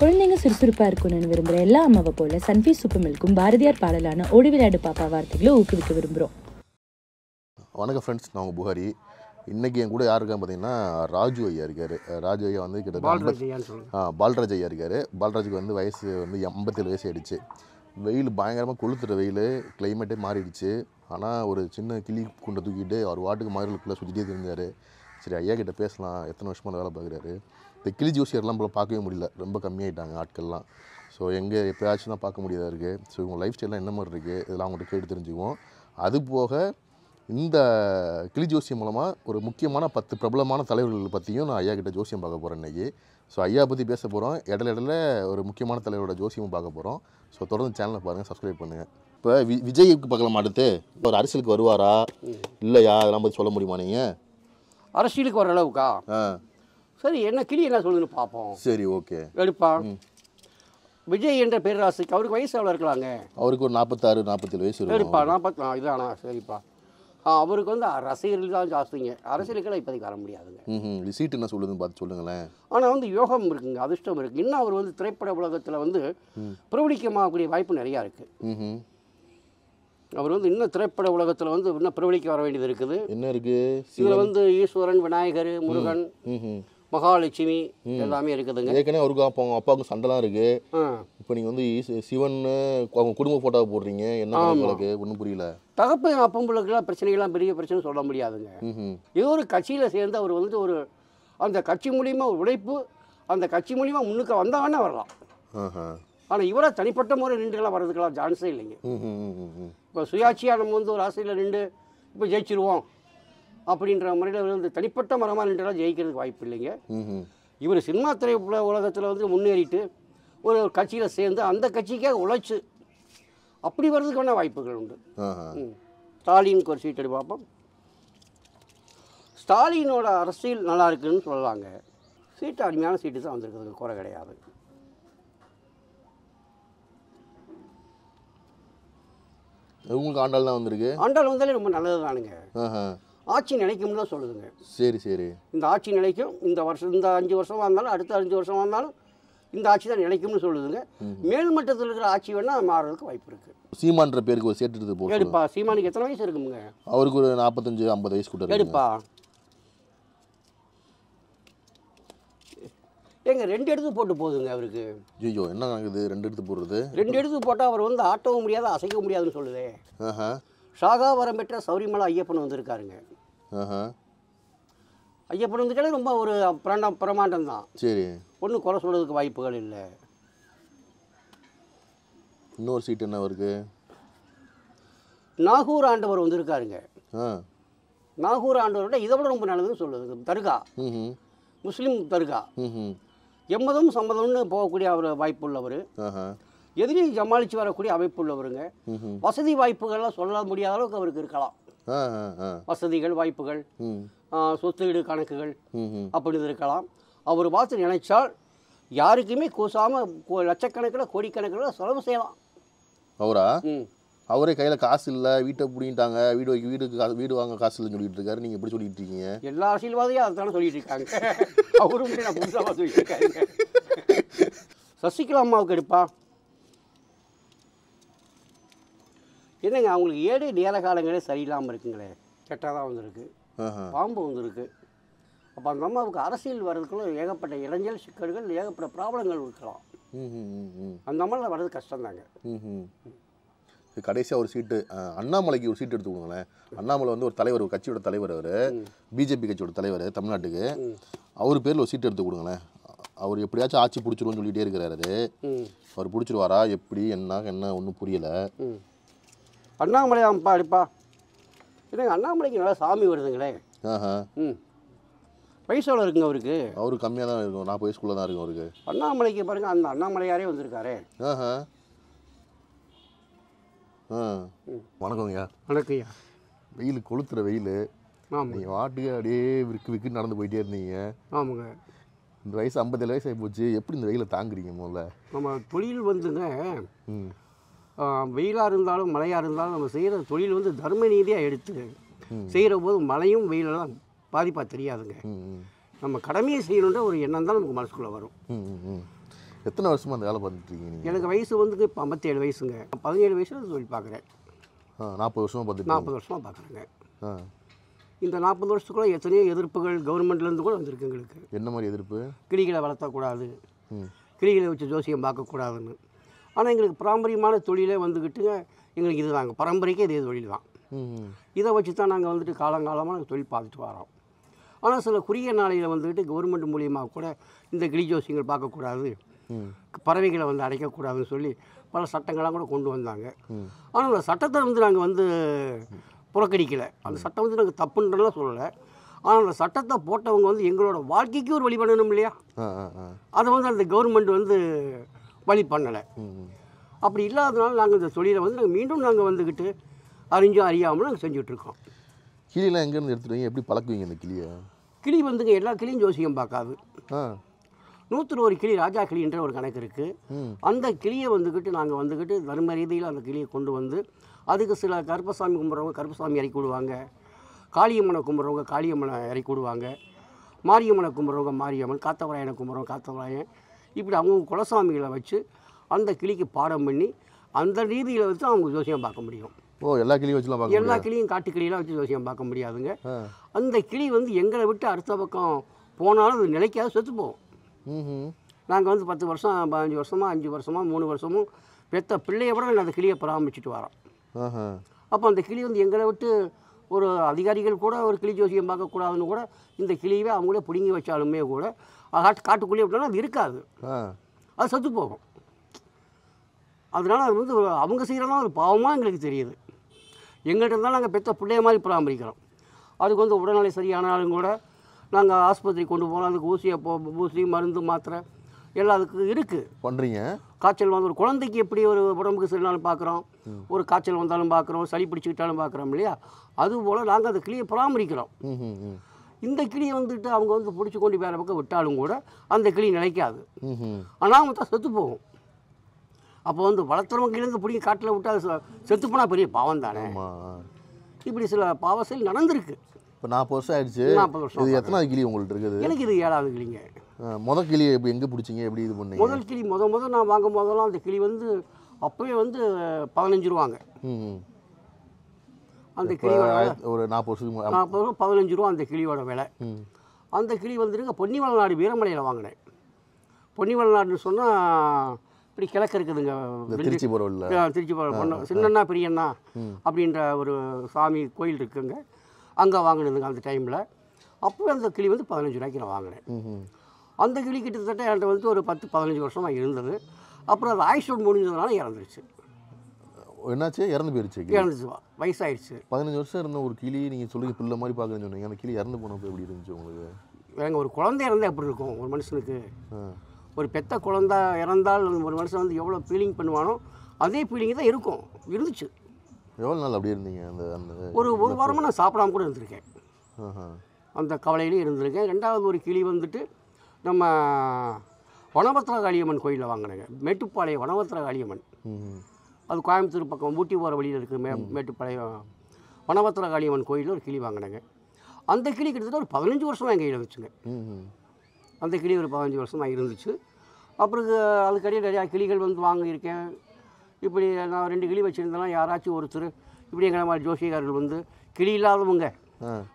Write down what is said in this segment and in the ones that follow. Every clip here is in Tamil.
குழந்தைங்க சுறுசுறுப்பாக இருக்கணும்னு விரும்புகிற எல்லா அம்மாவை போல சன்ஃபி சூப்பர் மில்க்கும் பாரதியார் பாடலான ஓடி விளையாடு பாப்பா வார்த்தைகளை ஊக்குவிக்க விரும்புகிறோம் வணக்கம் ஃப்ரெண்ட்ஸ் நான் உங்கள் புகாரி இன்றைக்கி என் கூட யார் இருக்கான்னு பார்த்தீங்கன்னா ராஜு ஐயா இருக்கார் ராஜு ஐயா வந்து கிட்டத்தட்ட ஆ பால்ராஜ் ஐயா இருக்கார் பால்ராஜுக்கு வந்து வயசு வந்து எண்பத்தேழு வயசு ஆயிடுச்சு வெயில் பயங்கரமாக கொளுத்துற வெயில் கிளைமேட்டே மாறிடுச்சு ஆனால் ஒரு சின்ன கிளி குண்டை தூக்கிட்டு அவர் வாட்டுக்கு மாறுகளுக்குள்ளே சுற்றிட்டே இருந்தார் சரி ஐயா கிட்டே பேசலாம் எத்தனை வருஷமாக வேலை பார்க்குறாரு இந்த கிளி ஜோசியர்லாம் போல பார்க்கவே முடியல ரொம்ப கம்மியாயிட்டாங்க ஆட்கள்லாம் ஸோ எங்கே எப்போயாச்சும் தான் பார்க்க முடியாதா இருக்குது ஸோ இவங்க லைஃப் ஸ்டைலாம் என்ன மாதிரி இருக்குது இதெல்லாம் அவங்கள்ட்ட கேட்டு தெரிஞ்சுக்குவோம் அது போக இந்த கிளி ஜோசியம் மூலமாக ஒரு முக்கியமான பத்து பிரபலமான தலைவர்கள் பற்றியும் நான் ஐயா கிட்ட ஜோசியம் பார்க்க போகிறேன் இன்றைக்கி ஸோ ஐயா பற்றி பேச போகிறோம் இடல இடல ஒரு முக்கியமான தலைவரோட ஜோசியமும் பார்க்க போகிறோம் ஸோ தொடர்ந்து சேனலை பாருங்கள் சப்ஸ்கிரைப் பண்ணுங்கள் இப்போ வி விஜய்க்கு பார்க்கலாம் அடுத்து ஒரு அரசியலுக்கு வருவாரா இல்லையா அதெல்லாம் பற்றி சொல்ல முடியுமா நீங்கள் அரசியலுக்கு வர அளவுக்கா சரி என்ன கிளி என்ன சொல்லுதுன்னு பார்ப்போம் சரி ஓகே எடுப்பா விஜய் என்ற பேராசிக்கு அவருக்கு வயசு எவ்வளோ இருக்கலாங்க அவருக்கு ஒரு நாற்பத்தாறு நாற்பத்தேழு வயசு சரிப்பா நாற்பத்தி இதானா சரிப்பா அவருக்கு வந்து அரசியல் தான் ஜாஸ்திங்க அரசியலுக்கெல்லாம் இப்போதைக்கு வர முடியாதுங்க ம் சீட்டு என்ன சொல்லுதுன்னு பார்த்து சொல்லுங்களேன் ஆனால் வந்து யோகம் இருக்குங்க அதிர்ஷ்டம் இருக்குது இன்னும் அவர் வந்து திரைப்பட உலகத்தில் வந்து பிரபலிக்கமாகக்கூடிய வாய்ப்பு நிறையா இருக்குது அவர் வந்து இன்னும் திரைப்பட உலகத்தில் வந்து இன்னும் பிரபலிக்க வர வேண்டியது இருக்குது என்ன இருக்குது இதில் வந்து ஈஸ்வரன் விநாயகர் முருகன் மகாலட்சுமி எல்லாமே இருக்குதுங்க ஏற்கனவே அவருக்கு அப்போ அவங்க அப்பாவுக்கு சண்டைலாம் இருக்கு இப்போ நீங்கள் வந்து சிவன் அவங்க குடும்ப ஃபோட்டோவை போடுறீங்க என்ன உங்களுக்கு ஒன்றும் புரியல தகப்பு பிள்ளைக்கெல்லாம் பிரச்சனைகள்லாம் பெரிய பிரச்சனை சொல்ல முடியாதுங்க ஏதோ ஒரு கட்சியில் சேர்ந்து அவர் வந்து ஒரு அந்த கட்சி மூலியமா உழைப்பு அந்த கட்சி மூலியமா முன்னுக்கு வந்தாங்கன்னா வரலாம் ஆனால் இவராக தனிப்பட்ட முறை நின்றுகளாக வர்றதுக்கெல்லாம் சான்ஸே இல்லைங்க இப்போ சுயாட்சியாக நம்ம வந்து ஒரு ஆசையில் நின்று இப்போ ஜெயிச்சிருவோம் அப்படின்ற முறையில் வந்து தனிப்பட்ட மரமாக நின்றால் ஜெயிக்கிறதுக்கு வாய்ப்பு இல்லைங்க இவர் சினிமா திரைப்பட உலகத்தில் வந்து முன்னேறிட்டு ஒரு கட்சியில் சேர்ந்து அந்த கட்சிக்காக உழைச்சி அப்படி வர்றதுக்கான வாய்ப்புகள் உண்டு ஸ்டாலினுக்கு ஒரு சீட்டடி பார்ப்போம் ஸ்டாலினோட அரசியல் நல்லா இருக்குன்னு சொல்லுவாங்க சீட்டு அருமையான சீட்டு தான் வந்திருக்குது குறை கிடையாது உங்களுக்கு தான் வந்திருக்கு ஆண்டால் வந்தாலே ரொம்ப நல்லது தானுங்க ஆட்சி நிலைக்கும்னு தான் சொல்லுதுங்க சரி சரி இந்த ஆட்சி நிலைக்கும் இந்த வருஷம் இந்த அஞ்சு வருஷமாக இருந்தாலும் அடுத்த அஞ்சு வருஷமாக இருந்தாலும் இந்த ஆட்சி தான் நிலைக்கும்னு சொல்லுதுங்க மேல்மட்டத்தில் இருக்கிற ஆட்சி வேணால் மாறதுக்கு வாய்ப்பு இருக்குது சீமான்ற பேருக்கு ஒரு சேர்த்து எடுத்து போகும் எடுப்பா சீமானுக்கு எத்தனை வயசு இருக்குங்க அவருக்கு ஒரு நாற்பத்தஞ்சு ஐம்பது வயசு கூட எடுப்பா ஏங்க ரெண்டு எடுத்து போட்டு போகுதுங்க அவருக்கு ஐயோ என்ன ஆகுது ரெண்டு எடுத்து போடுறது ரெண்டு எடுத்து போட்டால் அவர் வந்து ஆட்டவும் முடியாது அசைக்க முடியாதுன்னு சொல்லுது சாகா வரம் பெற்ற சௌரிமலா ஐயப்பன் வந்திருக்காருங்க ஐயப்பன் வந்துட்டாலே ரொம்ப ஒரு பிரண்டம் பிரமாண்டம் தான் சரி ஒன்றும் குறை சொல்கிறதுக்கு வாய்ப்புகள் இல்லை இன்னொரு சீட் என்ன அவருக்கு நாகூர் ஆண்டவர் வந்திருக்காருங்க நாகூர் ஆண்டவரோட இதை விட ரொம்ப நல்லதுன்னு சொல்லுது தர்கா முஸ்லீம் தர்கா எம்மதம் சம்மதம்னு போகக்கூடிய அவர் வாய்ப்பு உள்ளவர் எதிரையும் சமாளித்து வரக்கூடிய அமைப்பு உள்ளவருங்க வசதி வாய்ப்புகள்லாம் சொல்ல முடியாத அளவுக்கு அவருக்கு இருக்கலாம் வசதிகள் வாய்ப்புகள் சொத்து வீடு கணக்குகள் அப்படின்னு இருக்கலாம் அவர் பார்த்து நினைச்சால் யாருக்குமே கூசாம லட்சக்கணக்கில் கோடிக்கணக்கில் செலவு செய்யலாம் அவரா அவரே கையில் காசு இல்லை வீட்டை பிடிங்கிட்டாங்க வீடு வீடுக்கு காசு வீடு வாங்க காசு இல்லைன்னு சொல்லிட்டு இருக்காரு நீங்கள் எப்படி சொல்லிட்டு இருக்கீங்க எல்லா ஆசீர்வாதையும் அதுதான் சொல்லிட்டு இருக்காங்க அவரும் புதுசாக சொல்லிட்டு இருக்காங்க சசிகலா அம்மாவுக்கு எடுப்பா என்னங்க அவங்களுக்கு ஏடு நேர காலங்களே சரியில்லாமல் இருக்குங்களே கெட்டதாக வந்திருக்கு பாம்பு வந்திருக்கு அப்போ அந்த அம்மாவுக்கு அரசியல் வர்றதுக்குள்ள ஏகப்பட்ட இளைஞர் சிக்கல்கள் ஏகப்பட்ட ப்ராப்ளங்கள் இருக்கலாம் அந்த அம்மாவில் வர்றது கஷ்டம் தாங்க கடைசியாக ஒரு சீட்டு அண்ணாமலைக்கு ஒரு சீட்டு எடுத்துக்கோங்களேன் அண்ணாமலை வந்து ஒரு தலைவர் கட்சியோட தலைவர் அவர் பிஜேபி கட்சியோட தலைவர் தமிழ்நாட்டுக்கு அவர் பேரில் ஒரு சீட்டு எடுத்து கொடுங்களேன் அவர் எப்படியாச்சும் ஆட்சி பிடிச்சிருவோம்னு சொல்லிகிட்டே இருக்கிறாரு அவர் பிடிச்சிருவாரா எப்படி என்ன என்ன ஒன்றும் புரியலை அண்ணாமலையாம்ப்பா அடிப்பா இல்லைங்க அண்ணாமலைக்கு நல்லா சாமி வருதுங்களே ம் எவ்வளோ இருக்குங்க அவருக்கு அவரு கம்மியாக தான் இருக்கும் நாற்பது வயசுக்குள்ளே தான் இருக்கும் அவருக்கு அண்ணாமலைக்கு பாருங்கள் அந்த அண்ணாமலையாரே வந்திருக்காரு வணக்கம் ஐயா வெயில் கொளுத்துற வெயில் நீங்கள் வாட்டுக்கு அப்படியே விற்கு விற்கு நடந்து போயிட்டே இருந்தீங்க ஆமாங்க இந்த வயசு ஐம்பத்தேழு வயசு ஆகி போச்சு எப்படி இந்த வெயிலை தாங்குறீங்க முதல்ல நம்ம தொழில் வந்துங்க வெயிலாக இருந்தாலும் மழையாக இருந்தாலும் நம்ம செய்கிற தொழில் வந்து தர்ம நீதியாக எடுத்து செய்கிற போது மழையும் வெயிலெல்லாம் பாதிப்பாக தெரியாதுங்க நம்ம கடமையை செய்யணுன்ற ஒரு எண்ணம் தான் நமக்கு மனசுக்குள்ளே வரும் எத்தனை வருஷமாக அந்த வேலை பார்த்துட்டு எனக்கு வயசு வந்து இப்போ ஐம்பத்தேழு வயசுங்க பதினேழு வயசில் தொழில் பார்க்குறேன் நாற்பது வருஷமாக பார்த்து நாற்பது வருஷமாக பார்க்குறேங்க இந்த நாற்பது வருஷத்துக்குள்ள எத்தனையோ எதிர்ப்புகள் கவர்மெண்ட்லேருந்து கூட வந்திருக்கு எங்களுக்கு என்ன மாதிரி எதிர்ப்பு கிளிகளை வளர்த்தக்கூடாது கிளிகளை வச்சு ஜோசியம் பார்க்கக்கூடாதுன்னு ஆனால் எங்களுக்கு பாரம்பரியமான தொழிலே வந்துக்கிட்டுங்க எங்களுக்கு இது தாங்க பரம்பரைக்கே இதே தொழில் தான் இதை வச்சு தான் நாங்கள் வந்துட்டு காலங்காலமாக நாங்கள் தொழில் பார்த்துட்டு வரோம் ஆனால் சில குறுகிய நாளையில் வந்துக்கிட்டு கவர்மெண்ட் மூலியமாக கூட இந்த கிளி ஜோசியங்கள் பார்க்கக்கூடாது பறவைகளை வந்து அடைக்கக்கூடாதுன்னு சொல்லி பல சட்டங்கள்லாம் கூட கொண்டு வந்தாங்க ஆனால் அந்த சட்டத்தை வந்து நாங்கள் வந்து புறக்கணிக்கலை அந்த சட்டம் வந்து நாங்கள் தப்புன்றலாம் சொல்லலை ஆனால் அந்த சட்டத்தை போட்டவங்க வந்து எங்களோட வாழ்க்கைக்கு ஒரு வழி பண்ணணும் இல்லையா அதை வந்து அந்த கவர்மெண்ட் வந்து வழி பண்ணலை அப்படி இல்லாததுனால நாங்கள் இந்த தொழிலை வந்து நாங்கள் மீண்டும் நாங்கள் வந்துக்கிட்டு அறிஞ்சும் அறியாமல் நாங்கள் செஞ்சுட்ருக்கோம் கிளியெலாம் எங்கேருந்து எடுத்துருவீங்க எப்படி பழக்குவீங்க இந்த கிளியை கிளி வந்துங்க எல்லா கிளியும் ஜோசியம் பார்க்காது நூற்றுல ஒரு கிளி ராஜா கிளின்ற ஒரு கணக்கு இருக்குது அந்த கிளியை வந்துக்கிட்டு நாங்கள் வந்துக்கிட்டு தர்ம ரீதியில் அந்த கிளியை கொண்டு வந்து அதுக்கு சில கருப்பசாமி கும்பிட்றவங்க கருப்பசாமி இறக்கி விடுவாங்க காளியம்மனை கும்பிட்றவங்க காளியம்மனை இறக்கி விடுவாங்க மாரியம்மனை கும்பிட்றவங்க மாரியம்மன் காத்தவராயனை கும்பிட்றவங்க காத்தவராயன் இப்படி அவங்க குலசாமிகளை வச்சு அந்த கிளிக்கு பாடம் பண்ணி அந்த ரீதியில் வச்சு அவங்க ஜோசியம் பார்க்க முடியும் ஓ எல்லா கிளியும் வச்சுலாம் பார்க்க எல்லா கிளியும் காட்டு கிளியெல்லாம் வச்சு ஜோசியம் பார்க்க முடியாதுங்க அந்த கிளி வந்து எங்களை விட்டு அடுத்த பக்கம் போனாலும் அது நிலைக்காது செத்து போவோம் நாங்கள் வந்து பத்து வருஷம் பதினஞ்சு வருஷமாக அஞ்சு வருஷமாக மூணு வருஷமும் பெற்ற பிள்ளையை விட நாங்கள் அந்த கிளியை பராமரிச்சுட்டு வரோம் அப்போ அந்த கிளி வந்து எங்களை விட்டு ஒரு அதிகாரிகள் கூட ஒரு கிளி ஜோசியம் பார்க்கக்கூடாதுன்னு கூட இந்த கிளியவே அவங்களே பிடுங்கி வச்சாலுமே கூட காட்டு காட்டுக்குள்ளே விட்டாலும் அது இருக்காது அது சத்து போகும் அதனால் அது வந்து அவங்க செய்கிறனா ஒரு பாவமாக எங்களுக்கு தெரியுது எங்கள்கிட்ட இருந்தாலும் நாங்கள் பெற்ற பிள்ளைய மாதிரி பராமரிக்கிறோம் அதுக்கு வந்து உடல்நிலை சரியானாலும் கூட நாங்கள் ஆஸ்பத்திரி கொண்டு போகலாம் அதுக்கு ஊசியை போ ஊசி மருந்து மாத்திரை எல்லாம் அதுக்கு இருக்குது பண்ணுறீங்க காய்ச்சல் வந்து ஒரு குழந்தைக்கு எப்படி ஒரு உடம்புக்கு சரினாலும் பார்க்குறோம் ஒரு காய்ச்சல் வந்தாலும் பார்க்குறோம் சளி பிடிச்சிக்கிட்டாலும் பார்க்குறோம் இல்லையா அதுபோல் நாங்கள் அந்த கிளியை பராமரிக்கிறோம் இந்த கிளியை வந்துட்டு அவங்க வந்து பிடிச்சி கொண்டு வேறு பக்கம் விட்டாலும் கூட அந்த கிளி நினைக்காது ஆனால் அவங்க தான் செத்து போகும் அப்போ வந்து வளர்த்துறவங்க கிழங்கு பிடிக்க காட்டில் விட்டால் செத்து போனால் பெரிய பாவம் தானே இப்படி சில பாவசல் செயல் நடந்திருக்கு இப்போ நாற்பது வருஷம் ஆயிடுச்சு நாற்பது வருஷம் எத்தனாவது கிளி உங்கள்கிட்ட இருக்குது எனக்கு இது ஏழாவது கிளிங்க முத கிளியை எப்படி எங்கே பிடிச்சிங்க எப்படி இது பண்ணி முதல் கிளி முத முத நான் வாங்கும் போதெல்லாம் அந்த கிளி வந்து அப்போவே வந்து பதினஞ்சு ரூபாங்க அந்த கிளியோட ஒரு நாற்பது வருஷத்துக்கு நாற்பது வருஷம் பதினஞ்சு ரூபா அந்த கிளியோட விலை அந்த கிளி வந்துருங்க பொன்னிவள நாடு வீரமலையில் வாங்கினேன் பொன்னிவள நாடுன்னு சொன்னால் இப்படி கிழக்கு இருக்குதுங்க திருச்சி போகிற திருச்சி போகிற பொண்ணு சின்னண்ணா பெரியண்ணா அப்படின்ற ஒரு சாமி கோயில் இருக்குங்க அங்கே வாங்கினதுங்க அந்த டைமில் அப்போ அந்த கிளி வந்து பதினஞ்சு ரூபாய்க்கு நான் வாங்கினேன் அந்த கிளி கிட்டத்தட்ட என்கிட்ட வந்து ஒரு பத்து பதினஞ்சு வருஷமாக இருந்தது அப்புறம் அது ஆயுஷ் முடிஞ்சதுனால இறந்துருச்சு என்னாச்சு இறந்து போயிடுச்சு இறந்துச்சு வயசாயிடுச்சு பதினஞ்சு வருஷம் இருந்த ஒரு கிளி நீங்கள் சொல்லி பிள்ளை மாதிரி பார்க்க சொன்னீங்க அந்த கிளி இறந்து போனப்போ எப்படி இருந்துச்சு உங்களுக்கு எங்கள் ஒரு குழந்தை இறந்தால் எப்படி இருக்கும் ஒரு மனுஷனுக்கு ஒரு பெத்த குழந்தை இறந்தால் ஒரு மனுஷன் வந்து எவ்வளோ ஃபீலிங் பண்ணுவானோ அதே ஃபீலிங் தான் இருக்கும் இருந்துச்சு எவ்வளோ நாள் அப்படி இருந்தீங்க அந்த அந்த ஒரு ஒரு வாரமாக நான் சாப்பிடாம கூட இருந்திருக்கேன் அந்த கவலையிலேயே இருந்திருக்கேன் ரெண்டாவது ஒரு கிளி வந்துட்டு நம்ம வனபத்திர காளியம்மன் கோயிலில் வாங்கினேங்க மேட்டுப்பாளையம் வனபத்திர காளியம்மன் அது கோயம்புத்தூர் பக்கம் ஊட்டி போகிற வழியில் இருக்குது மே மேட்டுப்பாளையம் வனபத்திர காளியம்மன் கோயிலில் ஒரு கிளி வாங்கினேங்க அந்த கிளி கிட்டத்தட்ட ஒரு பதினஞ்சு வருஷமாக என் கையில் வச்சுங்க அந்த கிளி ஒரு பதினஞ்சு வருஷமாக இருந்துச்சு அப்புறம் அதுக்கடியே நிறையா கிளிகள் வந்து வாங்கியிருக்கேன் இப்படி நான் ரெண்டு கிளி வச்சுருந்தேன்னா யாராச்சும் ஒருத்தர் இப்படி எங்களை மாதிரி ஜோசியக்காரர்கள் வந்து கிளி இல்லாதவங்க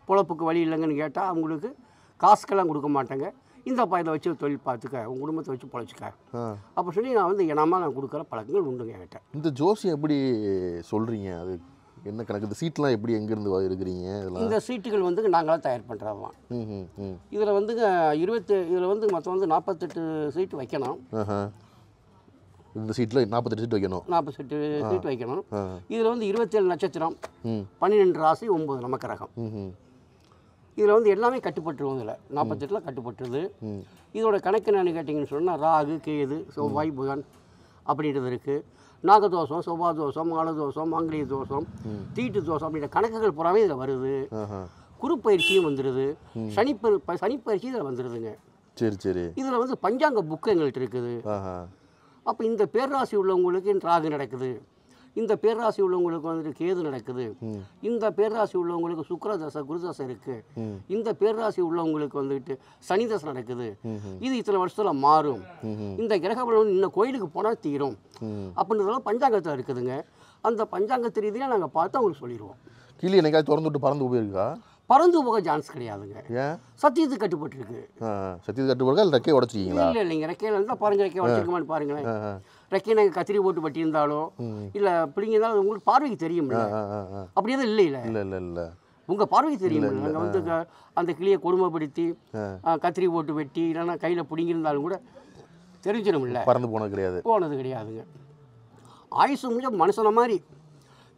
பொழப்புக்கு வழி இல்லைங்கன்னு கேட்டால் அவங்களுக்கு காசுக்கெல்லாம் கொடுக்க மாட்டேங்க இந்தப்பா இதை வச்சு தொழில் பார்த்துக்க உன் குடும்பத்தை வச்சு பொழைச்சிக்க அப்போ சொல்லி நான் வந்து இனமாக நான் கொடுக்குற பழக்கங்கள் உண்டுங்க என்கிட்ட இந்த ஜோசி எப்படி சொல்கிறீங்க அது என்ன கணக்கு இந்த சீட்லாம் எப்படி எங்கேருந்து இருக்கிறீங்க இந்த சீட்டுகள் வந்து நாங்களாம் தயார் பண்ணுறோம் இதில் வந்து இருபத்தி இதில் வந்து மொத்தம் வந்து நாற்பத்தெட்டு சீட்டு வைக்கணும் இந்த சீட்டில் நாற்பத்தெட்டு சீட் வைக்கணும் நாற்பத்தெட்டு சீட் வைக்கணும் இதில் வந்து இருபத்தேழு நட்சத்திரம் பன்னிரெண்டு ராசி ஒம்பது நமக்கு ரகம் இதில் வந்து எல்லாமே கட்டுப்பட்டுருவோம் இதில் நாற்பத்தெட்டில் கட்டுப்பட்டுருது இதோட கணக்கு என்னென்னு கேட்டிங்கன்னு சொன்னால் ராகு கேது செவ்வாய் புதன் அப்படின்றது இருக்குது நாகதோஷம் செவ்வா தோஷம் மாலதோஷம் மாங்கலிய தோஷம் தீட்டு தோஷம் அப்படின்ற கணக்குகள் பூராமே இதில் வருது குறுப்பயிற்சியும் வந்துடுது ப சனிப்பயிற்சி இதில் வந்துடுதுங்க சரி சரி இதில் வந்து பஞ்சாங்க புக்கு எங்கள்கிட்ட இருக்குது அப்போ இந்த பேரராசி உள்ளவங்களுக்கு ராகு நடக்குது இந்த பேராசி உள்ளவங்களுக்கு வந்துட்டு கேது நடக்குது இந்த பேராசி உள்ளவங்களுக்கு சுக்கர தசை குரு தசை இருக்கு இந்த பேராசி உள்ளவங்களுக்கு வந்துட்டு சனி தசை நடக்குது இது இத்தனை வருஷத்துல மாறும் இந்த கிரக பலன் இன்னும் கோயிலுக்கு போனால் தீரும் அப்படின்றதெல்லாம் பஞ்சாங்கத்தில் இருக்குதுங்க அந்த பஞ்சாங்கத்து ரீதியாக நாங்கள் பார்த்து அவங்களுக்கு சொல்லிடுவோம் கிளி என்னைக்காவது திறந்து விட்டு பறந்து போயிருக்கா பறந்து போக சான்ஸ் கிடையாதுங்க சத்தியத்து கட்டுப்பட்டு இருக்கு சத்தியத்து கட்டுப்பட்டு ரெக்கையை உடச்சிருக்கீங்களா இல்லை இல்லைங்க ரெக்கையில இருந்தால் பாருங்க ரெக்கையை உடச்சிருக்கமான்னு பாருங்களேன் ட்ரெக்கிங் நாங்கள் கத்திரி போட்டு பட்டியிருந்தாலும் இல்லை பிள்ளைங்க இருந்தாலும் உங்களுக்கு பார்வைக்கு தெரியும் அப்படியே தான் இல்லை இல்லை இல்லை இல்லை உங்கள் பார்வைக்கு தெரியும் நாங்கள் வந்து அந்த கிளியை கொடுமைப்படுத்தி கத்திரி போட்டு வெட்டி இல்லைன்னா கையில் பிடிங்கியிருந்தாலும் கூட தெரிஞ்சிடும் இல்லை பறந்து போனது கிடையாது போனது கிடையாதுங்க ஆயுசு முடிஞ்ச மனுஷன மாதிரி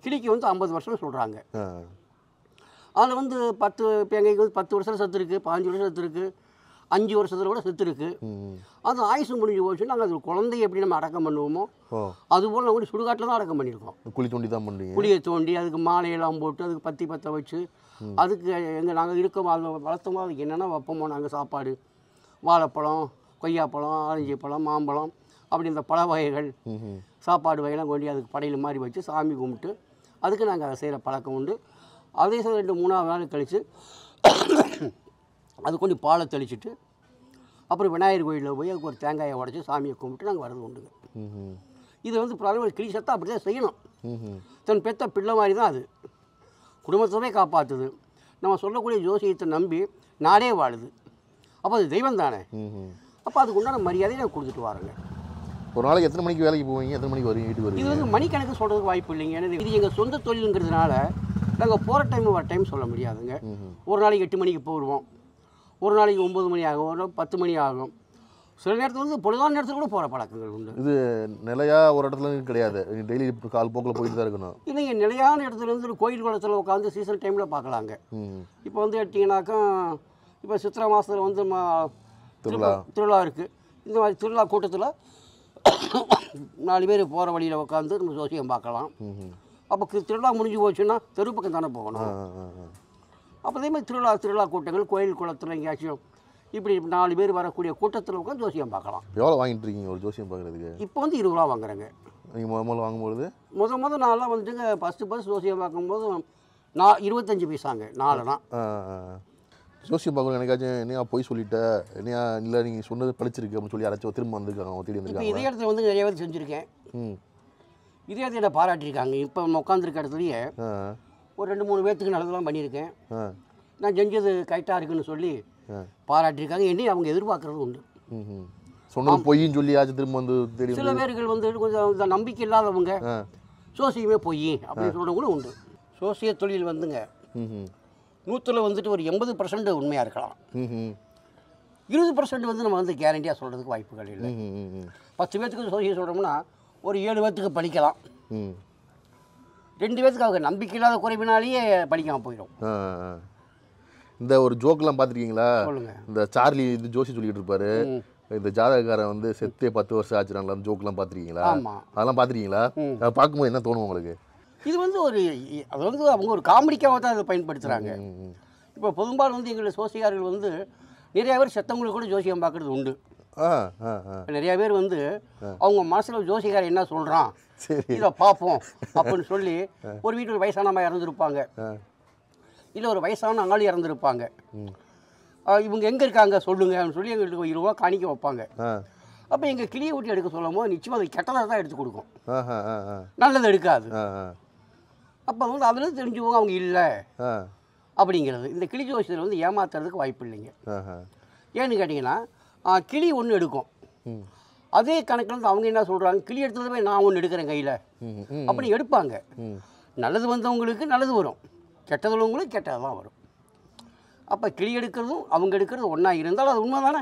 கிளிக்கு வந்து ஐம்பது வருஷம் சொல்கிறாங்க அதில் வந்து பத்து இப்போ எங்களுக்கு வந்து பத்து வருஷம் சத்துருக்கு பதினஞ்சு பாஞ்சு வருஷம் சத்துருக்கு அஞ்சு வருஷத்தில் கூட செத்துருக்கு அது ஆயுசு முடிஞ்சு போச்சு நாங்கள் அது குழந்தைய எப்படி நம்ம அடக்கம் பண்ணுவோமோ அது போல் நாங்கள் சுடுகாட்டில் தான் அடக்கம் பண்ணியிருக்கோம் குழி தோண்டி தான் பண்ணுவோம் குழியை தோண்டி அதுக்கு மாலையெல்லாம் போட்டு அதுக்கு பத்தி பற்ற வச்சு அதுக்கு எங்கள் நாங்கள் இருக்க வளர்த்தோம் அதுக்கு என்னென்ன வைப்போமோ நாங்கள் சாப்பாடு வாழைப்பழம் கொய்யாப்பழம் ஆரஞ்சு பழம் மாம்பழம் அப்படி இந்த பழ வகைகள் சாப்பாடு வகையெல்லாம் கொண்டு அதுக்கு படையில் மாதிரி வச்சு சாமி கும்பிட்டு அதுக்கு நாங்கள் அதை செய்கிற பழக்கம் உண்டு அதே சார் ரெண்டு மூணாவது நாள் கழித்து அது கொஞ்சம் பாலை தெளிச்சுட்டு அப்புறம் விநாயகர் கோயிலில் போய் அதுக்கு ஒரு தேங்காயை உடச்சி சாமியை கும்பிட்டு நாங்கள் வரது உண்டுங்க இது வந்து பிரார்த்தனை கிளிசத்தான் அப்படி தான் செய்யணும் தன் பெத்த பிள்ளை மாதிரி தான் அது குடும்பத்தை காப்பாற்றுது நம்ம சொல்லக்கூடிய ஜோசியத்தை நம்பி நாடே வாழுது அப்போ அது தெய்வம் தானே அப்போ அதுக்கு உண்டான மரியாதையை நான் கொடுத்துட்டு வாருங்க ஒரு நாளைக்கு எத்தனை மணிக்கு வேலைக்கு போவீங்க எத்தனை மணிக்கு வருவீங்க வீட்டுக்கு வருவீங்க இது வந்து மணிக்கணக்கு சொல்கிறதுக்கு வாய்ப்பு இல்லைங்க ஏன்னா இது எங்கள் சொந்த தொழிலுங்கிறதுனால நாங்கள் போகிற டைம் வர டைம் சொல்ல முடியாதுங்க ஒரு நாளைக்கு எட்டு மணிக்கு போடுவோம் ஒரு நாளைக்கு ஒம்பது மணி ஆகும் ஒரு பத்து மணி ஆகும் சில நேரத்தில் வந்து பொழுதான நேரத்தில் கூட போகிற பழக்கங்கள் உண்டு இது நிலையாக ஒரு இடத்துல கிடையாது டெய்லி கால் போக்கில் போயிட்டு தான் இருக்கணும் இல்லைங்க நிலையான இடத்துல ஒரு கோயில் குளத்தில் உட்காந்து சீசன் டைமில் பார்க்கலாங்க இப்போ வந்து எடுத்திங்கனாக்கா இப்போ சித்திரை மாதத்தில் வந்து திருவிழா திருவிழா இருக்குது இந்த மாதிரி திருவிழா கூட்டத்தில் நாலு பேர் போகிற வழியில் உட்காந்து நம்ம சோசியம் பார்க்கலாம் அப்போ திருவிழா முடிஞ்சு போச்சுன்னா தெரு பக்கம் தானே போகணும் அப்போ அதே மாதிரி திருவிழா திருவிழா கூட்டங்கள் கோயில் குளத்தில் எங்கேயாச்சும் இப்படி நாலு பேர் வரக்கூடிய கூட்டத்தில் உட்காந்து ஜோசியம் பார்க்கலாம் எவ்வளோ வாங்கிட்டு இருக்கீங்க ஒரு ஜோசியம் பார்க்குறதுக்கு இப்போ வந்து இருபது ரூபா வாங்குறாங்க நீங்கள் முத முதல்ல முத முத நாளாக வந்துட்டுங்க ஃபஸ்ட்டு ஃபஸ்ட் ஜோசியம் பார்க்கும்போது நான் இருபத்தஞ்சி பைசாங்க நாலுனா ஜோசியம் பார்க்கணும் எனக்காச்சும் என்னையா போய் சொல்லிட்டேன் என்னையா இல்லை நீங்கள் சொன்னது படிச்சிருக்கு அப்படின்னு சொல்லி யாராச்சும் திரும்ப வந்திருக்காங்க தேடி வந்திருக்காங்க இதே இடத்துல வந்து நிறைய பேர் செஞ்சுருக்கேன் இதே இடத்துல பாராட்டியிருக்காங்க இப்போ உட்காந்துருக்க இடத்துலையே ஒரு ரெண்டு மூணு பேர்த்துக்கு நல்லதெல்லாம் பண்ணியிருக்கேன் நான் செஞ்சது கரெக்டாக இருக்குன்னு சொல்லி பாராட்டியிருக்காங்க என்னையும் அவங்க எதிர்பார்க்குறது உண்டு சொன்னது பொய் சொல்லி ஆச்சு திரும்ப வந்து தெரியும் சில பேர்கள் வந்து கொஞ்சம் நம்பிக்கை இல்லாதவங்க சோசியமே பொய் அப்படின்னு சொல்கிறவங்களும் உண்டு சோசிய தொழில் வந்துங்க நூற்றில் வந்துட்டு ஒரு எண்பது பர்சன்ட் உண்மையாக இருக்கலாம் இருபது பர்சன்ட் வந்து நம்ம வந்து கேரண்டியாக சொல்கிறதுக்கு வாய்ப்புகள் இல்லை பத்து பேர்த்துக்கு சோசியம் சொல்கிறோம்னா ஒரு ஏழு பேர்த்துக்கு படிக்கலாம் ரெண்டு பேருக்கு அவங்க நம்பிக்கை இல்லாத குறைவினாலேயே படிக்காமல் போயிடும் இந்த ஒரு ஜோக்கெல்லாம் பார்த்துருக்கீங்களா இந்த சார்லி இது ஜோஷி சொல்லிட்டு இருப்பாரு இந்த ஜாதகக்காரன் வந்து செத்தே பத்து வருஷம் ஆச்சுனாங்களா ஜோக்கெல்லாம் ஜோக்கெலாம் பார்த்துருக்கீங்களா அதெல்லாம் பார்த்துருக்கீங்களா பார்க்கும்போது என்ன தோணும் உங்களுக்கு இது வந்து ஒரு அது வந்து அவங்க ஒரு காமெடிக்காக தான் அதை பயன்படுத்துகிறாங்க இப்போ பெரும்பாலும் வந்து எங்களுடைய சோசியார்கள் வந்து நிறைய பேர் செத்தவங்களுக்கு கூட ஜோசியம் பார்க்குறது உண்டு நிறைய பேர் வந்து அவங்க மனசில் ஜோசிகார் என்ன சொல்கிறான் இதை பார்ப்போம் அப்படின்னு சொல்லி ஒரு வீட்டில் ஒரு அம்மா இறந்துருப்பாங்க இல்லை ஒரு வயசான ஆள் இறந்துருப்பாங்க இவங்க எங்கே இருக்காங்க சொல்லுங்க சொல்லி எங்களுக்கு ஒரு ரூபா காணிக்க வைப்பாங்க அப்போ எங்கள் கிளியை ஊட்டி எடுக்க சொல்லும் போது நிச்சயமாக அது கெட்டதாக தான் எடுத்து கொடுக்கும் நல்லது எடுக்காது அப்போ வந்து அதுலேருந்து தெரிஞ்சுக்கோங்க அவங்க இல்லை அப்படிங்கிறது இந்த கிளி ஜோசியத்தில் வந்து ஏமாத்துறதுக்கு வாய்ப்பு இல்லைங்க ஏன்னு கேட்டிங்கன்னா கிளி ஒன்று எடுக்கும் அதே கணக்கில் அவங்க என்ன சொல்கிறாங்க கிளி எடுத்ததுமே நான் ஒன்று எடுக்கிறேன் கையில் அப்படி எடுப்பாங்க நல்லது வந்தவங்களுக்கு நல்லது வரும் கெட்டது உள்ளவங்களுக்கு கெட்டது தான் வரும் அப்போ கிளி எடுக்கிறதும் அவங்க எடுக்கிறதும் ஒன்றா இருந்தாலும் அது உண்மை தானே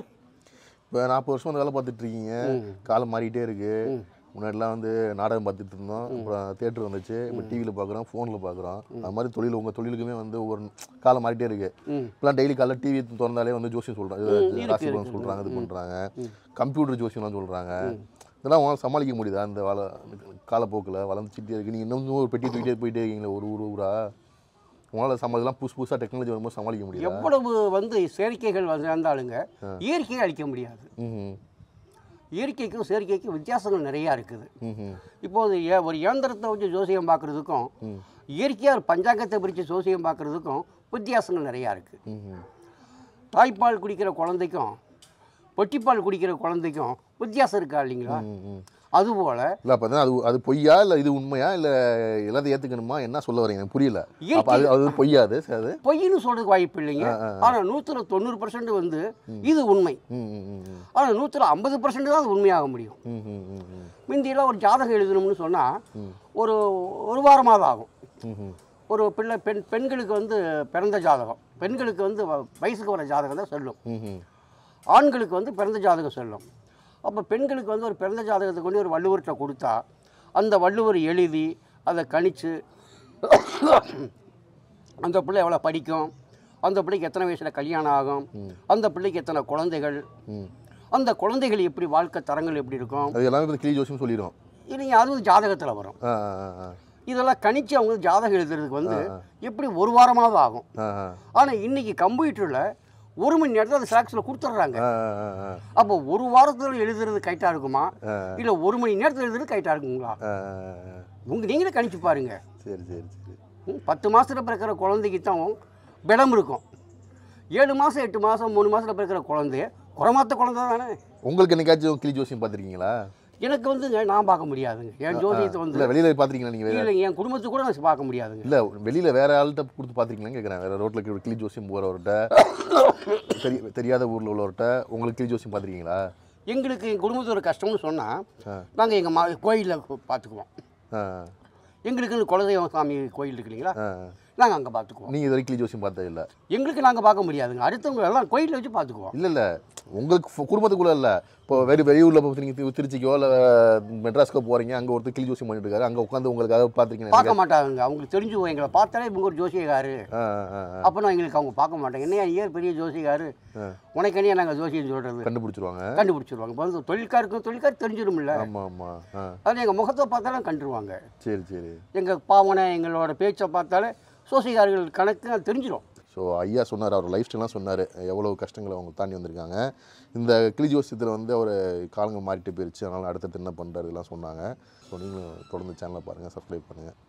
இப்போ நாற்பது வருஷம் அந்த வேலை பார்த்துட்ருக்கீங்க காலம் மாறிக்கிட்டே இருக்குது முன்னாடிலாம் வந்து நாடகம் பார்த்துட்டு இருந்தோம் அப்புறம் தேட்டர் வந்துச்சு இப்போ டிவியில் பார்க்குறோம் ஃபோனில் பார்க்குறோம் அது மாதிரி தொழில் உங்கள் தொழிலுக்குமே வந்து ஒவ்வொரு காலம் மாறிட்டே இருக்கு இப்போலாம் டெய்லி காலையில் டிவி திறந்தாலே வந்து ஜோசியம் சொல்கிறாங்க சொல்கிறாங்க இது பண்ணுறாங்க கம்ப்யூட்டர் ஜோசியம்லாம் சொல்கிறாங்க இதெல்லாம் உங்களால் சமாளிக்க முடியுதா அந்த வள காலப்போக்கில் வளர்ந்துச்சுட்டே இருக்குது நீங்கள் இன்னும் ஒரு பெட்டி தூக்கிட்டே போயிட்டே இருக்கீங்களே ஒரு ஊர் ஊராக உங்களால் சமாளிக்கலாம் புதுசு புதுசாக டெக்னாலஜி வரும்போது சமாளிக்க முடியும் எவ்வளவு வந்து செயற்கைகள் வந்தாலுங்க இயற்கையை அழிக்க முடியாது இயற்கைக்கும் செயற்கைக்கும் வித்தியாசங்கள் நிறையா இருக்குது இப்போது ஒரு இயந்திரத்தை வச்சு ஜோசியம் பார்க்குறதுக்கும் இயற்கையாக ஒரு பஞ்சாங்கத்தை பிரித்து ஜோசியம் பார்க்குறதுக்கும் வித்தியாசங்கள் நிறையா இருக்குது தாய்ப்பால் குடிக்கிற குழந்தைக்கும் பொட்டிப்பால் குடிக்கிற குழந்தைக்கும் வித்தியாசம் இருக்கா இல்லைங்களா அதுபோல் இல்லை பார்த்தீங்கன்னா அது அது பொய்யா இல்லை இது உண்மையா இல்லை எல்லாத்தையும் ஏற்றுக்கணுமா என்ன சொல்ல வரீங்க புரியல அது அது பொய்யாது அது பொய்ன்னு சொல்கிறதுக்கு வாய்ப்பு இல்லைங்க ஆனால் நூற்றில் தொண்ணூறு பர்சன்ட் வந்து இது உண்மை ஆனால் நூற்றில் ஐம்பது பர்சன்ட் தான் அது உண்மையாக முடியும் முந்தியெல்லாம் ஒரு ஜாதகம் எழுதணும்னு சொன்னால் ஒரு ஒரு வாரமாக ஆகும் ஒரு பிள்ளை பெண் பெண்களுக்கு வந்து பிறந்த ஜாதகம் பெண்களுக்கு வந்து வயசுக்கு வர ஜாதகம் தான் சொல்லும் ஆண்களுக்கு வந்து பிறந்த ஜாதகம் சொல்லும் அப்போ பெண்களுக்கு வந்து ஒரு பிறந்த ஜாதகத்தை கொண்டு ஒரு வள்ளுவர்கிட்ட கொடுத்தா அந்த வள்ளுவர் எழுதி அதை கணித்து அந்த பிள்ளை எவ்வளோ படிக்கும் அந்த பிள்ளைக்கு எத்தனை வயசில் கல்யாணம் ஆகும் அந்த பிள்ளைக்கு எத்தனை குழந்தைகள் அந்த குழந்தைகள் எப்படி வாழ்க்கை தரங்கள் எப்படி இருக்கும் அது எல்லாமே சொல்லிடுவோம் இல்லைங்க அது வந்து ஜாதகத்தில் வரும் இதெல்லாம் கணிச்சு அவங்க ஜாதகம் எழுதுறதுக்கு வந்து எப்படி ஒரு வாரமாவது ஆகும் ஆனால் இன்னைக்கு கம்ப்யூட்டரில் ஒரு மணி நேரத்தில் அந்த சிலாக்ஸில் கொடுத்துட்றாங்க அப்போ ஒரு வாரத்தில் எழுதுறது கைட்டாக இருக்குமா இல்லை ஒரு மணி நேரத்தில் எழுதுறது கைட்டாக இருக்குங்களா உங்க நீங்களே கணிச்சு பாருங்க சரி சரி சரி பத்து மாதத்தில் பிறக்கிற குழந்தைக்கு தான் பிடம் இருக்கும் ஏழு மாதம் எட்டு மாதம் மூணு மாதத்தில் பிறக்கிற குழந்தைய குறமாத்த குழந்தை தானே உங்களுக்கு என்னைக்காச்சும் கிளி ஜோசியம் பார்த்துருக்கீங்களா எனக்கு வந்து நான் பார்க்க முடியாதுங்க என் ஜோதியத்தை வந்து வெளியில் பார்த்துருக்கீங்களா நீங்கள் இல்லைங்க என் குடும்பத்தை கூட நான் பார்க்க முடியாதுங்க இல்லை வெளியில் வேற ஆள்கிட்ட கொடுத்து பார்த்துருக்கீங்களான்னு கேட்குறேன் வேறு ரோட்டில் இருக்கிற கிளி ஜோசியம் போகிறவர்கிட்ட தெரிய தெரியாத ஊரில் உள்ளவர்கிட்ட உங்களுக்கு கிளி ஜோசியம் பார்த்துருக்கீங்களா எங்களுக்கு எங்கள் ஒரு கஷ்டம்னு சொன்னால் நாங்கள் எங்கள் மா கோயிலில் பார்த்துக்குவோம் எங்களுக்கு குலதெய்வம் சாமி கோயில் இருக்கு இல்லைங்களா நாங்கள் அங்கே பார்த்துக்குவோம் நீங்கள் இது வரைக்கும் ஜோசியம் பார்த்தது இல்லை எங்களுக்கு நாங்கள் பார்க்க முடியாதுங்க அடுத்தவங்க எல்லாம் கோயிலில் வச்சு பார்த்துக்குவோம் இல்லை இல்லை உங்களுக்கு குடும்பத்துக்குள்ளே இல்லை இப்போ வெறும் வெளியூரில் போய் நீங்கள் திருச்சிக்கோ இல்லை மெட்ராஸ்க்கோ போகிறீங்க அங்கே ஒருத்தர் கிளி ஜோசியம் பண்ணிட்டு இருக்காரு அங்கே உட்காந்து உங்களுக்கு பார்த்துருக்கீங்க பார்க்க மாட்டாங்க அவங்களுக்கு தெரிஞ்சு எங்களை பார்த்தாலே இவங்க ஒரு ஜோசியக்காரு அப்போ நான் எங்களுக்கு அவங்க பார்க்க மாட்டாங்க என்னையா ஏன் பெரிய ஜோசியக்காரு உனக்கெனியா நாங்கள் ஜோசியம் சொல்கிறது கண்டுபிடிச்சிருவாங்க கண்டுபிடிச்சிருவாங்க இப்போ தொழில்காருக்கும் தெரிஞ்சிடும் இல்லை ஆமாம் ஆமாம் அதாவது எங்கள் முகத்தை பார்த்தாலும் கண்டுருவாங்க சரி சரி எங்கள் பாவனை எங்களோட பேச்சை பார்த்தாலே சோசியக்காரர்கள் கணக்கு தெரிஞ்சிடும் ஸோ ஐயா சொன்னார் அவர் லைஃப் ஸ்டைலாம் சொன்னார் எவ்வளோ கஷ்டங்களை அவங்க தாண்டி வந்திருக்காங்க இந்த கிளிஜி ஜோசியத்தில் வந்து அவர் காலங்கள் மாறிட்டு போயிடுச்சு அதனால் அடுத்தடுத்து என்ன பண்ணுறதுலாம் சொன்னாங்க ஸோ நீங்களும் தொடர்ந்து சேனலை பாருங்கள் சப்ஸ்கிரைப் பண்ணுங்கள்